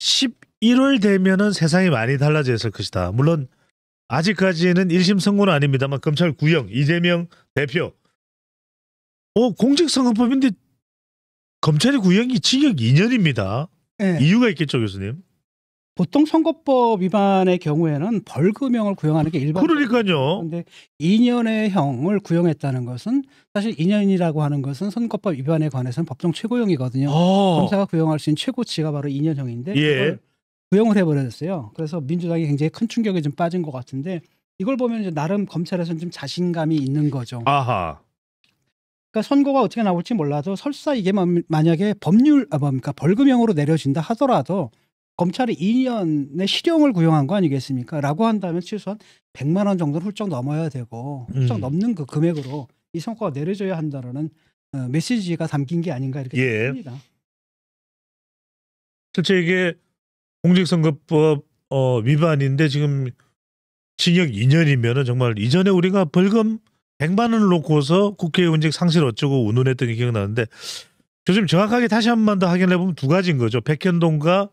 11월 되면은 세상이 많이 달라졌을 것이다. 물론 아직까지는 1심 선고는 아닙니다만 검찰 구형 이재명 대표 어 공직선거법인데 검찰의 구형이 징역 2년입니다. 네. 이유가 있겠죠 교수님? 보통 선거법 위반의 경우에는 벌금형을 구형하는 게 일반. 그러니까요. 그런데 2년의 형을 구형했다는 것은 사실 2년이라고 하는 것은 선거법 위반에 관해서는 법정 최고형이거든요. 오. 아. 검사가 구형할 수 있는 최고치가 바로 2년형인데 예. 구형을 해버렸어요. 그래서 민주당이 굉장히 큰 충격에 좀 빠진 것 같은데 이걸 보면 이제 나름 검찰에서는 좀 자신감이 있는 거죠. 아하. 그러니까 선거가 어떻게 나올지 몰라도 설사 이게 만약에 법률 아 뭡니까 벌금형으로 내려진다 하더라도 검찰이 2년의 실형을 구형한 거 아니겠습니까? 라고 한다면 최소한 100만 원 정도는 훌쩍 넘어야 되고 훌쩍 음. 넘는 그 금액으로 이 성과가 내려져야 한다라는 어, 메시지가 담긴 게 아닌가 이렇게 예. 생각합니다. 실제 이게 공직선거법 어, 위반인데 지금 징역 2년이면 정말 이전에 우리가 벌금 100만 원을 놓고서 국회의원직 상실 어쩌고 운운했던 게 기억나는데 요즘 정확하게 다시 한번더 확인해 보면 두 가지인 거죠. 백현동과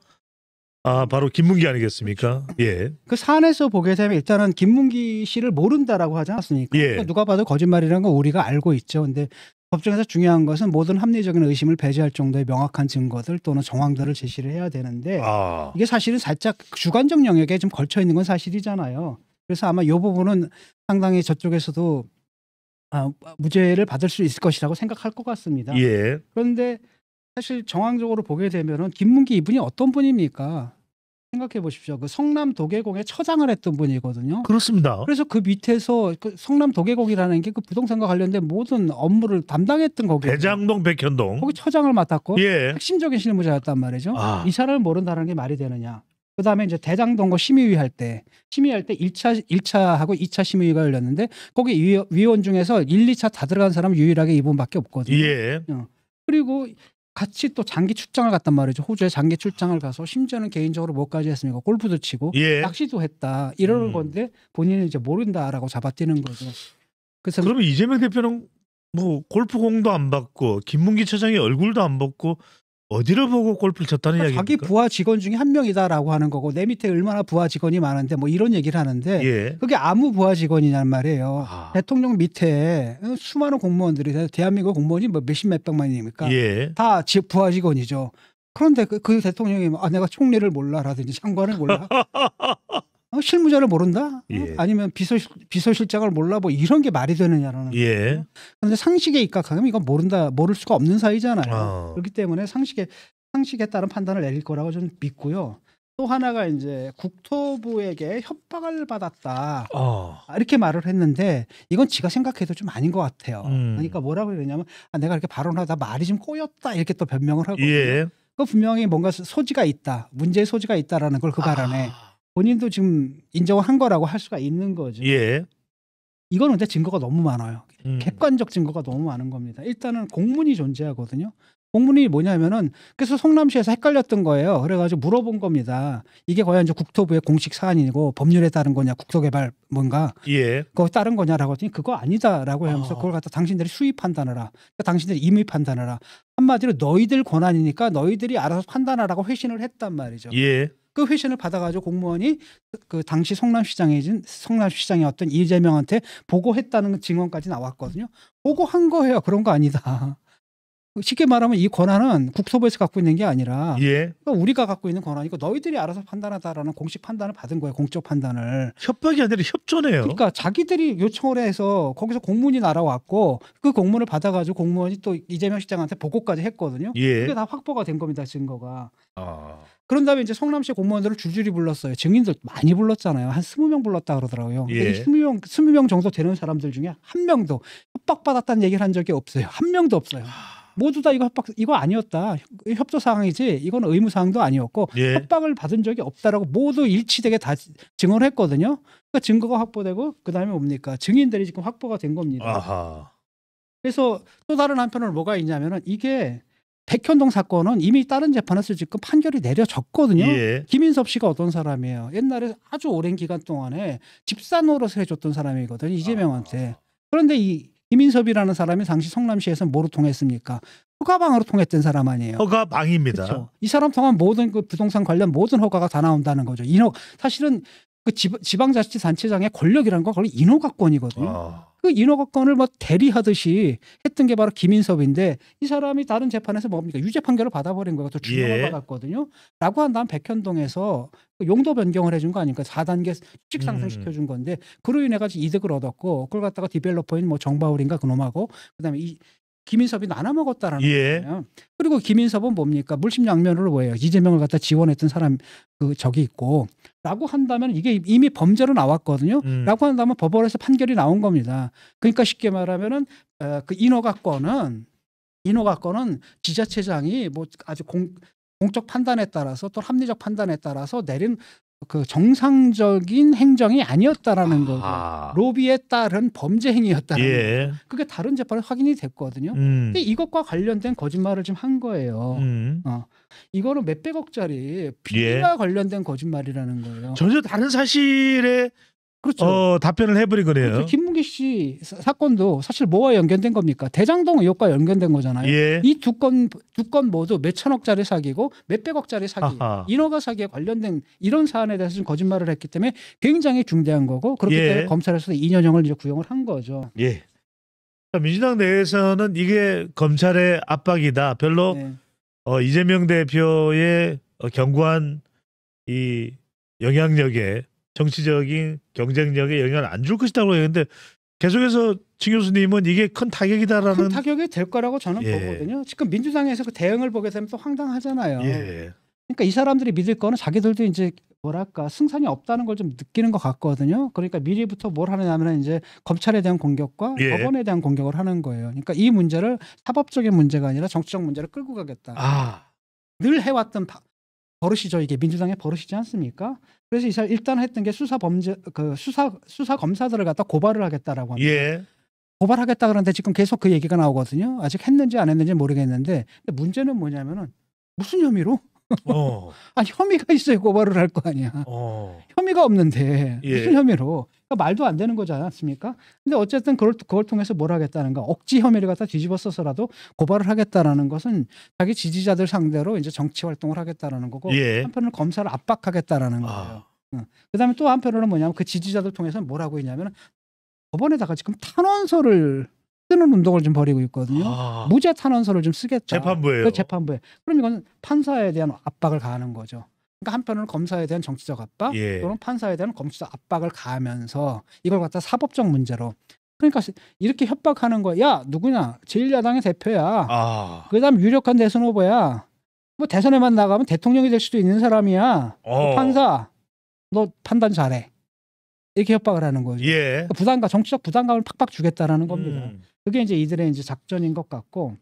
아, 바로 김문기 아니겠습니까? 예. 그 산에서 보게 되면 일단은 김문기 씨를 모른다라고 하지 않았습니까? 예. 그러니까 누가 봐도 거짓말이라는 건 우리가 알고 있죠. 근데 법정에서 중요한 것은 모든 합리적인 의심을 배제할 정도의 명확한 증거들 또는 정황들을 제시를 해야 되는데 아. 이게 사실은 살짝 주관적 영역에 좀 걸쳐 있는 건 사실이잖아요. 그래서 아마 이 부분은 상당히 저쪽에서도 아, 무죄를 받을 수 있을 것이라고 생각할 것 같습니다. 예. 그런데 사실 정황적으로 보게 되면은 김문기 이분이 어떤 분입니까? 생각해 보십시오. 그 성남 도계공에 처장을 했던 분이거든요. 그렇습니다. 그래서 그 밑에서 그 성남 도계공이라는 게 그 부동산과 관련된 모든 업무를 담당했던 거기요. 대장동, 백현동. 거기 처장을 맡았고 예. 핵심적인 실무자였단 말이죠. 아. 이 사람을 모른다는 게 말이 되느냐. 그다음에 이제 대장동거 심의위 할때 심의할 때 1차 1차하고 2차 심의위가 열렸는데 거기 위원 중에서 1, 2차 다 들어간 사람 유일하게 이분밖에 없거든요. 예. 어. 그리고 같이 또 장기 출장을 갔단 말이죠. 호주에 장기 출장을 가서 심지어는 개인적으로 뭐까지 했습니까? 골프도 치고 예. 낚시도 했다. 이러 음. 건데 본인은 이제 모른다라고 잡아뛰는 거죠. 그래서 그러면 이재명 대표는 뭐 골프공도 안 받고 김문기 차장의 얼굴도 안 받고 어디를 보고 골프를 쳤다는 그러니까 이야기 자기 부하 직원 중에 한 명이다라고 하는 거고 내 밑에 얼마나 부하 직원이 많은데 뭐 이런 얘기를 하는데 예. 그게 아무 부하 직원이냔 말이에요. 아. 대통령 밑에 수많은 공무원들이 대한민국 공무원이 뭐 몇십 몇 백만입니까? 예. 다 부하 직원이죠. 그런데 그, 그 대통령이 뭐, 아 내가 총리를 몰라라든지 장관을 몰라 어, 실무자를 모른다? 어? 예. 아니면 비서실, 비서실장을 몰라? 뭐 이런 게 말이 되느냐라는 예. 그런데 상식에 입각하면 이건 모른다, 모를 수가 없는 사이잖아요. 어. 그렇기 때문에 상식에, 상식에 따른 판단을 내릴 거라고 저는 믿고요. 또 하나가 이제 국토부에게 협박을 받았다 어. 이렇게 말을 했는데 이건 지가 생각해도 좀 아닌 것 같아요. 음. 그러니까 뭐라고 그러냐면 아, 내가 이렇게 발언하다 말이 좀 꼬였다 이렇게 또 변명을 하고 예. 그 분명히 뭔가 소지가 있다 문제의 소지가 있다라는 걸 그 발언에 아. 본인도 지금 인정한 을 거라고 할 수가 있는 거죠. 예. 이건 근데 증거가 너무 많아요. 음. 객관적 증거가 너무 많은 겁니다. 일단은 공문이 존재하거든요. 공문이 뭐냐면은 그래서 성남시에서 헷갈렸던 거예요. 그래가지고 물어본 겁니다. 이게 과연 이제 국토부의 공식 사안이고 법률에 따른 거냐, 국토개발 뭔가 예. 그거 따른 거냐라고 했더니 그거 아니다라고 아. 하면서 아. 그걸 갖다 당신들이 수입 판단하라, 그러니까 당신들이 임의 판단하라. 한마디로 너희들 권한이니까 너희들이 알아서 판단하라고 회신을 했단 말이죠. 예. 그 회신을 받아가지고 공무원이 그 당시 성남시장에 성남시장의 어떤 이재명한테 보고했다는 증언까지 나왔거든요. 보고한 거예요. 그런 거 아니다. 쉽게 말하면 이 권한은 국토부에서 갖고 있는 게 아니라 예. 그러니까 우리가 갖고 있는 권한이고 너희들이 알아서 판단하다라는 공식 판단을 받은 거예요 공적 판단을 협박이 아니라 협조네요 그러니까 자기들이 요청을 해서 거기서 공문이 날아왔고 그 공문을 받아가지고 공무원이 또 이재명 시장한테 보고까지 했거든요 예. 그게 다 확보가 된 겁니다 증거가 아. 그런 다음에 이제 성남시 공무원들을 줄줄이 불렀어요. 증인들 많이 불렀잖아요. 한 스무 명 불렀다 그러더라고요. 예. 스무 명 스무 명 정도 되는 사람들 중에 한 명도 협박받았다는 얘기를 한 적이 없어요. 한 명도 없어요. 모두 다 이거 협박 이거 아니었다. 협조 사항이지. 이건 의무 사항도 아니었고 예. 협박을 받은 적이 없다라고 모두 일치되게 다 증언을 했거든요. 그러니까 증거가 확보되고 그다음에 뭡니까? 증인들이 지금 확보가 된 겁니다. 아하. 그래서 또 다른 한편으로 뭐가 있냐면은 이게 백현동 사건은 이미 다른 재판에서 지금 판결이 내려졌거든요. 예. 김인섭 씨가 어떤 사람이에요? 옛날에 아주 오랜 기간 동안에 집사 노릇을 해줬던 사람이거든요. 이재명한테. 아. 그런데 이 김인섭이라는 사람이 당시 성남시에서 뭐로 통했습니까? 허가방으로 통했던 사람 아니에요. 허가방입니다. 그렇이 사람 통한 모든 그 부동산 관련 모든 허가가 다 나온다는 거죠. 인허 사실은 그 지방자치단체장의 권력이라는 건 거의 인허가권이거든요. 아. 그 인허가권을 뭐 대리하듯이 했던 게 바로 김인섭인데 이 사람이 다른 재판에서 뭡니까 유죄 판결을 받아버린 거예요. 또 중형을 예. 받았거든요. 라고 한 다음 백현동에서 그 용도 변경을 해 준 거 아닙니까? 4단계 수직 상승시켜준 음. 건데 그로 인해 가지고 이득을 얻었고 그걸 갖다가 디벨로퍼인 뭐 정바울인가 그놈하고 그다음에 이 김인섭이 나눠 먹었다라는 예. 거예요. 그리고 김인섭은 뭡니까 물심양면으로 뭐예요? 이재명을 갖다 지원했던 사람 그 적이 있고라고 한다면 이게 이미 범죄로 나왔거든요. 음. 라고 한다면 법원에서 판결이 나온 겁니다. 그러니까 쉽게 말하면은 어, 그 인허가권은 인허가권은 지자체장이 뭐 아주 공 공적 판단에 따라서 또 합리적 판단에 따라서 내린 그 정상적인 행정이 아니었다라는 아. 거고 로비에 따른 범죄 행위였다는 예. 거. 그게 다른 재판에 확인이 됐거든요. 음. 근데 이것과 관련된 거짓말을 지금 한 거예요. 음. 어. 이거는 몇백억짜리 비리와 예. 관련된 거짓말이라는 거예요. 전혀 다른 사실에 그렇죠. 어, 답변을 해버리그래요 그렇죠. 김문기 씨 사건도 사실 뭐와 연결된 겁니까? 대장동 의혹과 연결된 거잖아요. 예. 이두 건 두 건 모두 몇 천억짜리 사기고 몇 백억짜리 사기, 아하. 인허가 사기에 관련된 이런 사안에 대해서 좀 거짓말을 했기 때문에 굉장히 중대한 거고 그렇기 예. 때문에 검찰에서 2년형을 이제 구형을 한 거죠. 예. 민주당 내에서는 이게 검찰의 압박이다. 별로 네. 어, 이재명 대표의 어, 견고한 이 영향력에 정치적인 경쟁력에 영향을 안 줄 것이다고 했는데 계속해서 지 교수님은 이게 큰 타격이다라는 큰 타격이 될 거라고 저는 예. 보거든요. 지금 민주당에서 그 대응을 보게 되면 또 황당하잖아요. 예. 그러니까 이 사람들이 믿을 거는 자기들도 이제 뭐랄까 승산이 없다는 걸 좀 느끼는 것 같거든요. 그러니까 미리부터 뭘 하느냐면 이제 검찰에 대한 공격과 예. 법원에 대한 공격을 하는 거예요. 그러니까 이 문제를 사법적인 문제가 아니라 정치적 문제를 끌고 가겠다. 아. 늘 해왔던 바, 버릇이죠. 이게 민주당의 버릇이지 않습니까? 그래서 이사 일단 했던 게 수사 범죄 그 수사 수사 검사들을 갖다 고발을 하겠다라고 합니다. 예. 고발하겠다 그러는데 지금 계속 그 얘기가 나오거든요. 아직 했는지 안 했는지 모르겠는데 문제는 뭐냐면은 무슨 혐의로? 어. 아 혐의가 있어야 고발을 할 거 아니야. 어. 혐의가 없는데 예. 무슨 혐의로? 그러니까 말도 안 되는 거지 않습니까? 근데 어쨌든 그걸, 그걸 통해서 뭘 하겠다는가 억지 혐의를 갖다 뒤집어 써서라도 고발을 하겠다라는 것은 자기 지지자들 상대로 이제 정치 활동을 하겠다라는 거고 예. 한편으로 검사를 압박하겠다라는 아. 거예요. 응. 그다음에 또 한편으로는 뭐냐면 그 지지자들 통해서 뭘 하고 있냐면 법원에다가 지금 탄원서를 쓰는 운동을 좀 벌이고 있거든요. 아. 무죄 탄원서를 좀 쓰겠다. 재판부에요그 재판부에. 그럼 이건 판사에 대한 압박을 가하는 거죠. 그러니까 한편으로는 검사에 대한 정치적 압박 예. 또는 판사에 대한 검찰적 압박을 가하면서 이걸 갖다 사법적 문제로 그러니까 이렇게 협박하는 거야 야 누구냐 제1야당의 대표야 아. 그다음 유력한 대선 후보야 뭐 대선에만 나가면 대통령이 될 수도 있는 사람이야 어. 너 판사 너 판단 잘해 이렇게 협박을 하는 거죠 예. 그러니까 부담감 정치적 부담감을 팍팍 주겠다라는 겁니다 음. 그게 이제 이들의 이제 작전인 것 같고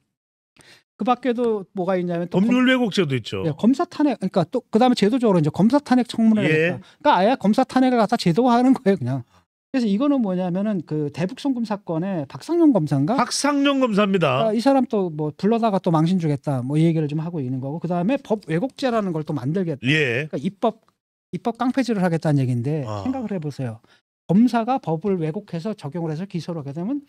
그 밖에도 뭐가 있냐면 법률 왜곡죄도 있죠. 네, 예, 검사 탄핵 그러니까 또 그다음에 제도적으로 이제 검사 탄핵 청문회가 예. 그러니까 아예 검사 탄핵을 갖다 제도화하는 거예요, 그냥. 그래서 이거는 뭐냐면은 그 대북 송금 사건에 박상용 검사인가? 박상용 검사입니다. 그러니까 이 사람 또 뭐 불러다가 또 망신 주겠다. 뭐이 얘기를 좀 하고 있는 거고 그다음에 법 왜곡죄라는 걸 또 만들겠다. 예. 그러니까 입법 입법 깡패질을 하겠다는 얘기인데 아. 생각을 해 보세요. 검사가 법을 왜곡해서 적용을 해서 기소를 하게 되면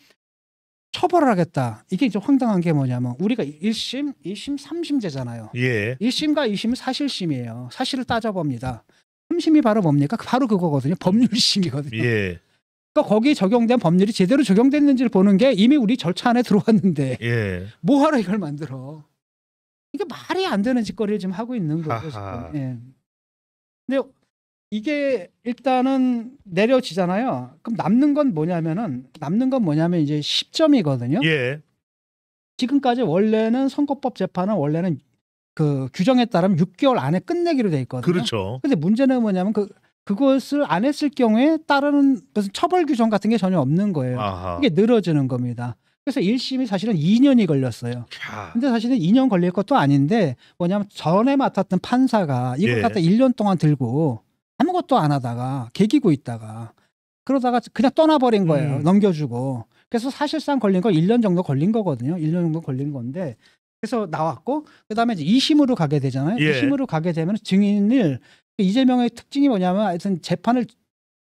처벌을 하겠다. 이게 이제 황당한 게 뭐냐면 우리가 1심2심3심제잖아요 예. 1심과 2심은 사실심이에요. 사실을 따져봅니다. 3심이 바로 뭡니까? 바로 그거거든요. 법률심이거든요. 예. 그러니까 거기에 적용된 법률이 제대로 적용됐는지를 보는 게 이미 우리 절차 안에 들어왔는데 예. 뭐하러 이걸 만들어? 이게 말이 안 되는 짓거리를 지금 하고 있는 거죠. 예. 근데 이게 일단은 내려지잖아요. 그럼 남는 건 뭐냐면은 남는 건 뭐냐면 이제 10점이거든요. 예. 지금까지 원래는 선거법 재판은 원래는 그 규정에 따르면 6개월 안에 끝내기로 돼 있거든요. 그렇죠. 근데 문제는 뭐냐면 그 그것을 안 했을 경우에 따르는 무슨 처벌 규정 같은 게 전혀 없는 거예요. 아하. 이게 늘어지는 겁니다. 그래서 1심이 사실은 2년이 걸렸어요. 캬. 근데 사실은 2년 걸릴 것도 아닌데 뭐냐면 전에 맡았던 판사가 이걸 예. 갖다 1년 동안 들고 아무것도 안 하다가 개기고 있다가 그러다가 그냥 떠나버린 거예요. 음. 넘겨주고. 그래서 사실상 걸린 거 1년 정도 걸린 거거든요. 1년 정도 걸린 건데 그래서 나왔고 그다음에 이제 2심으로 가게 되잖아요. 예. 2심으로 가게 되면 증인을 이재명의 특징이 뭐냐면 하여튼 재판을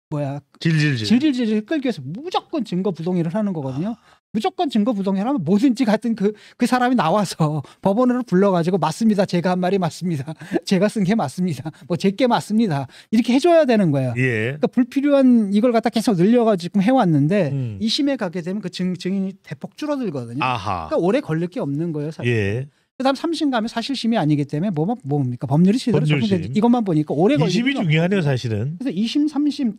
뭐야 질질질 질질질 끌기 위해서 무조건 증거 부동의를 하는 거거든요. 아. 무조건 증거 부정이라면 뭐든지 같은 그, 그 사람이 나와서 법원으로 불러가지고 맞습니다. 제가 한 말이 맞습니다. 제가 쓴 게 맞습니다. 뭐 제게 맞습니다. 이렇게 해줘야 되는 거예요. 예. 그러니까 불필요한 이걸 갖다 계속 늘려가지고 해왔는데 음. 이심에 가게 되면 그 증, 증인이 대폭 줄어들거든요. 아하. 그러니까 오래 걸릴 게 없는 거예요. 사실. 예. 그다음 삼심 가면 사실심이 아니기 때문에 뭐, 뭡니까 법률이 제대로 적용되지 이것만 보니까 오래 걸리죠. 2심이 중요하네요, 사실은. 그래서 이심삼심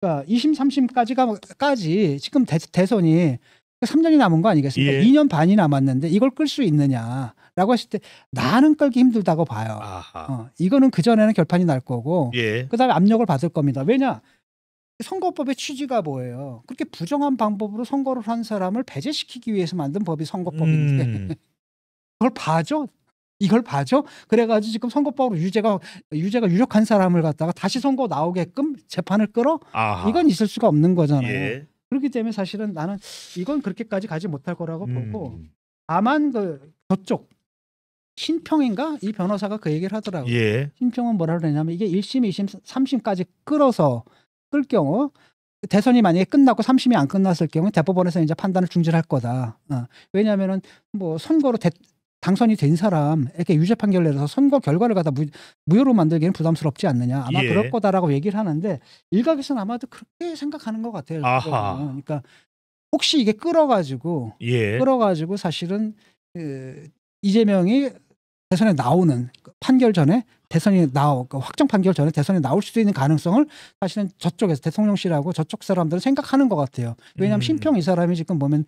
그러니까 2심, 삼심까지가 까지 지금 대, 대선이 3년이 남은 거 아니겠습니까? 예. 2년 반이 남았는데 이걸 끌 수 있느냐라고 했을 때 나는 끌기 힘들다고 봐요. 아하. 어, 이거는 그전에는 결판이 날 거고 예. 그다음에 압력을 받을 겁니다. 왜냐? 선거법의 취지가 뭐예요? 그렇게 부정한 방법으로 선거를 한 사람을 배제시키기 위해서 만든 법이 선거법인데 음. 그걸 봐줘 이걸 봐줘 그래가지고 지금 선거법으로 유죄가 유죄가 유력한 사람을 갖다가 다시 선거 나오게끔 재판을 끌어 아하. 이건 있을 수가 없는 거잖아요. 예. 그렇기 때문에 사실은 나는 이건 그렇게까지 가지 못할 거라고 음. 보고 다만 그 저쪽 신평인가 이 변호사가 그 얘기를 하더라고요. 예. 신평은 뭐라 그러냐면 이게 1심, 2심, 3심까지 끌어서 끌 경우 대선이 만약에 끝나고 3심이 안 끝났을 경우 대법원에서 이제 판단을 중지할 거다. 어. 왜냐하면은 뭐 선거로 대, 당선이 된 사람에게 유죄 판결 내려서 선거 결과를 갖다 무, 무효로 만들기는 부담스럽지 않느냐 아마 예. 그럴 거다라고 얘기를 하는데 일각에서는 아마도 그렇게 생각하는 것 같아요. 그러니까 혹시 이게 끌어가지고 예. 끌어가지고 사실은 그 이재명이 대선에 나오는 판결 전에 대선이 나오 그 확정 판결 전에 대선에 나올 수도 있는 가능성을 사실은 저쪽에서 대통령실하고 저쪽 사람들은 생각하는 것 같아요. 왜냐하면 음. 신평 이 사람이 지금 보면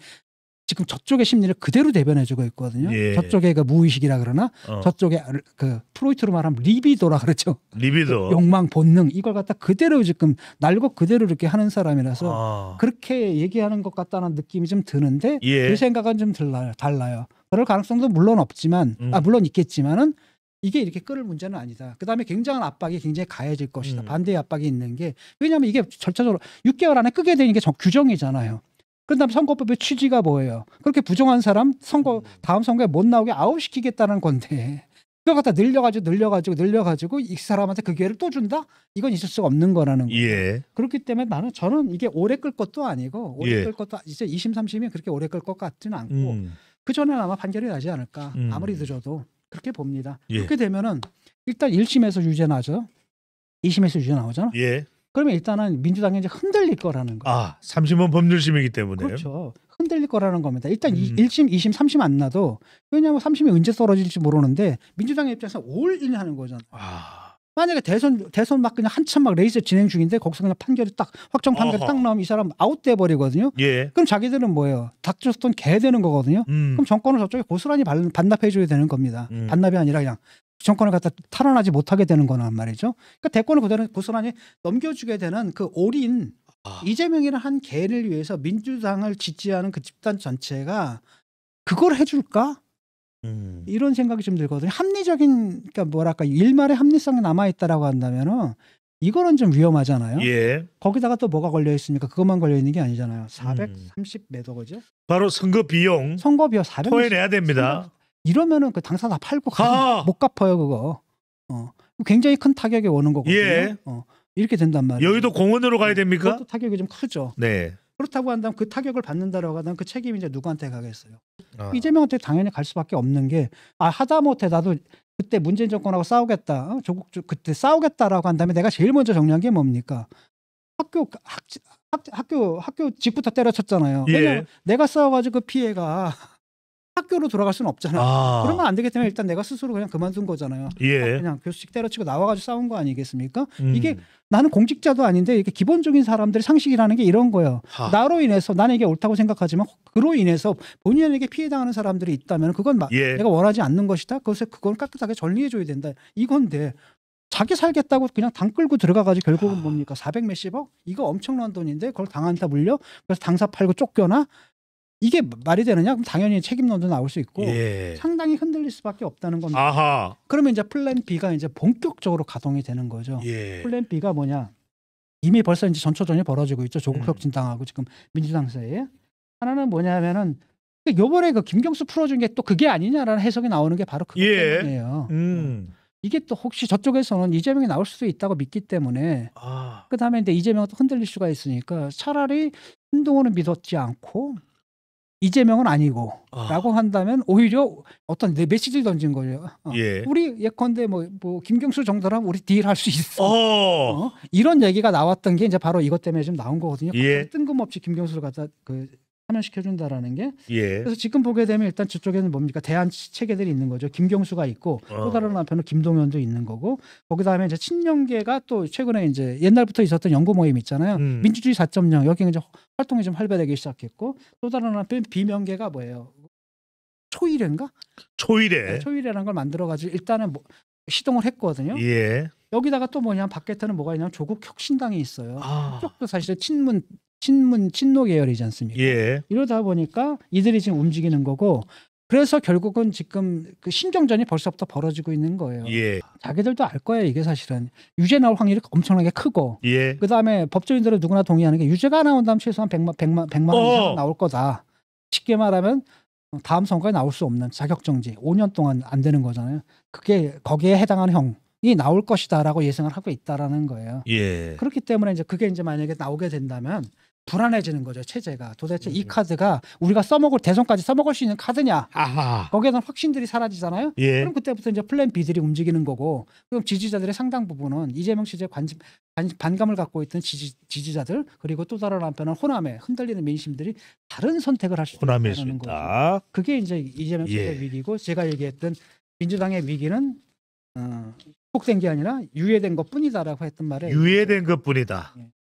지금 저쪽의 심리를 그대로 대변해주고 있거든요. 예. 저쪽에 그 무의식이라 그러나 어. 저쪽에 그 프로이트로 말하면 리비도라 그러죠. 리비도. 그 욕망 본능 이걸 갖다 그대로 지금 날고 그대로 이렇게 하는 사람이라서 아. 그렇게 얘기하는 것 같다는 느낌이 좀 드는데 예. 그 생각은 좀 달라요. 달라요. 그럴 가능성도 물론 없지만 아, 음. 아 물론 있겠지만은 이게 이렇게 끌을 문제는 아니다. 그다음에 굉장한 압박이 굉장히 가해질 것이다. 음. 반대의 압박이 있는 게 왜냐하면 이게 절차적으로 6개월 안에 끄게 되는 게 정, 규정이잖아요. 그다음 선거법의 취지가 뭐예요? 그렇게 부정한 사람 선거 음. 다음 선거에 못 나오게 아웃시키겠다는 건데 그거 갖다 늘려가지고 늘려가지고 늘려가지고 이 사람한테 그 기회를 또 준다? 이건 있을 수가 없는 거라는 거예요. 예. 그렇기 때문에 나는 저는 이게 오래 끌 것도 아니고 오래 예. 끌 것도 이제 이심삼심이 그렇게 오래 끌 것 같지는 않고 음. 그 전에 아마 판결이 나지 않을까 음. 아무리 늦어도 그렇게 봅니다. 예. 그렇게 되면은 일단 1심에서 유죄 나죠. 2심에서 유죄 나오잖아. 예. 그러면 일단은 민주당이 이제 흔들릴 거라는 거예요. 아, 삼심은 법률심이기 때문에. 그렇죠. 흔들릴 거라는 겁니다. 일단 음. 1심, 2심, 3심 안 나도 왜냐하면 3심이 언제 떨어질지 모르는데 민주당의 입장에서 올인 하는 거잖아요. 아. 만약에 대선 대선 막 그냥 한참 막 레이스 진행 중인데 거기서 그냥 판결이 딱 확정 판결 딱 나오면 이 사람 아웃돼 버리거든요. 예. 그럼 자기들은 뭐예요? 닥쳤던 쳐개 되는 거거든요. 음. 그럼 정권을 저쪽에 고스란히 반납해 줘야 되는 겁니다. 음. 반납이 아니라 그냥 정권을 갖다 탈환하지 못하게 되는 거란 말이죠. 그러니까 대권을 그대로 고스란히 넘겨주게 되는 그 올인 아. 이재명이라는 한 개를 위해서 민주당을 지지하는 그 집단 전체가 그걸 해줄까? 음. 이런 생각이 좀 들거든요. 합리적인 그러니까 뭐랄까 일말의 합리성이 남아 있다라고 한다면은 이거는 좀 위험하잖아요. 예. 거기다가 또 뭐가 걸려 있습니까 그것만 걸려 있는 게 아니잖아요. 430몇 음. 억거죠 바로 선거 비용. 선거 비용 400. 토해내야 됩니다. 이러면은 그 당사 다 팔고 가, 아. 못 갚아요 그거. 어. 굉장히 큰 타격이 오는 거거든요. 예. 어. 이렇게 된단 말이에요. 여의도 공원으로 가야 네. 됩니까? 그 타격이 좀 크죠. 네. 그렇다고 한다면 그 타격을 받는다라고 하면 그 책임이 이제 누구한테 가겠어요? 아. 이재명한테 당연히 갈 수밖에 없는 게아 하다못해 나도 그때 문재인 정권하고 싸우겠다 어? 조국 그때 싸우겠다라고 한다면 내가 제일 먼저 정리한 게 뭡니까? 학교 학, 학, 학교 학교 직부터 때려쳤잖아요. 예. 내가 싸워가지고 그 피해가 학교로 돌아갈 수는 없잖아요. 아. 그러면 안 되기 때문에 일단 내가 스스로 그냥 그만둔 거잖아요. 예. 아, 그냥 교수직 때려치고 나와가지고 싸운 거 아니겠습니까? 음. 이게 나는 공직자도 아닌데 이렇게 기본적인 사람들의 상식이라는 게 이런 거예요. 하. 나로 인해서 나는 이게 옳다고 생각하지만 그로 인해서 본인에게 피해 당하는 사람들이 있다면 그건 예. 내가 원하지 않는 것이다. 그것을 그건 깨끗하게 정리해 줘야 된다. 이건데 자기 살겠다고 그냥 당 끌고 들어가가지고 결국은 하. 뭡니까? 400 몇십억? 이거 엄청난 돈인데 그걸 당한다 물려? 그래서 당사 팔고 쫓겨나? 이게 말이 되느냐? 그럼 당연히 책임론도 나올 수 있고 예. 상당히 흔들릴 수밖에 없다는 겁니다. 아하. 그러면 이제 플랜 B가 이제 본격적으로 가동이 되는 거죠. 예. 플랜 B가 뭐냐? 이미 벌써 이제 전초전이 벌어지고 있죠. 조국 혁진당하고 음. 지금 민주당 사이에 하나는 뭐냐면은 그 요번에 그 김경수 풀어준 게 또 그게 아니냐라는 해석이 나오는 게 바로 그것 예. 때문에요 음. 어. 이게 또 혹시 저쪽에서는 이재명이 나올 수도 있다고 믿기 때문에 아. 그다음에 이제 이재명도 흔들릴 수가 있으니까 차라리 한동훈은 믿었지 않고 이재명은 아니고 아. 라고 한다면 오히려 어떤 내 메시지를 던진 거예요. 어. 예. 우리 예컨대 뭐, 뭐 김경수 정도라면 우리 딜 할 수 있어. 어. 어. 이런 얘기가 나왔던 게 이제 바로 이것 때문에 좀 나온 거거든요. 예. 뜬금없이 김경수를 갖다 그 참여시켜준다라는 게. 예. 그래서 지금 보게 되면 일단 저쪽에는 뭡니까 대한 체계들이 있는 거죠. 김경수가 있고 어. 또 다른 한편은 김동연도 있는 거고 거기 다음에 이제 친명계가 또 최근에 이제 옛날부터 있었던 연구 모임 있잖아요. 음. 민주주의 4.0 여기 이제 활동이 좀 활발하기 시작했고 또 다른 한편 비명계가 뭐예요? 초일회인가? 초일회. 네, 초일회라는 걸 만들어가지고 일단은 뭐 시동을 했거든요. 예. 여기다가 또 뭐냐 밖에서는 뭐가 있냐면 조국 혁신당이 있어요. 아. 쪽도 사실 친문 친문 친노 계열이지 않습니까? 예. 이러다 보니까 이들이 지금 움직이는 거고 그래서 결국은 지금 그신종전이 벌써부터 벌어지고 있는 거예요. 예. 자기들도 알 거예요. 이게 사실은 유죄 나올 확률이 엄청나게 크고 예. 그다음에 법조인들은 누구나 동의하는 게 유죄가 나온다면 최소한 100만 100만 100만 원 어. 이상 나올 거다. 쉽게 말하면 다음 선거에 나올 수 없는 자격 정지 5년 동안 안 되는 거잖아요. 그게 거기에 해당하는 형이 나올 것이다라고 예상을 하고 있다라는 거예요. 예. 그렇기 때문에 이제 그게 이제 만약에 나오게 된다면 불안해지는 거죠 체제가 도대체 음. 이 카드가 우리가 써먹을 대선까지 써먹을 수 있는 카드냐 아하. 거기에선 확신들이 사라지잖아요 예. 그럼 그때부터 이제 플랜 B들이 움직이는 거고 그럼 지지자들의 상당 부분은 이재명 씨제 관심 반감을 갖고 있던 지지, 지지자들 그리고 또 다른 한편은 호남에 흔들리는 민심들이 다른 선택을 할 수도 있다는 거죠 그게 이제 이재명 예. 씨의 예. 위기고 제가 얘기했던 민주당의 위기는 어, 속된 게 아니라 유예된 것 뿐이다라고 했던 말에 유예된 것 뿐이다 예.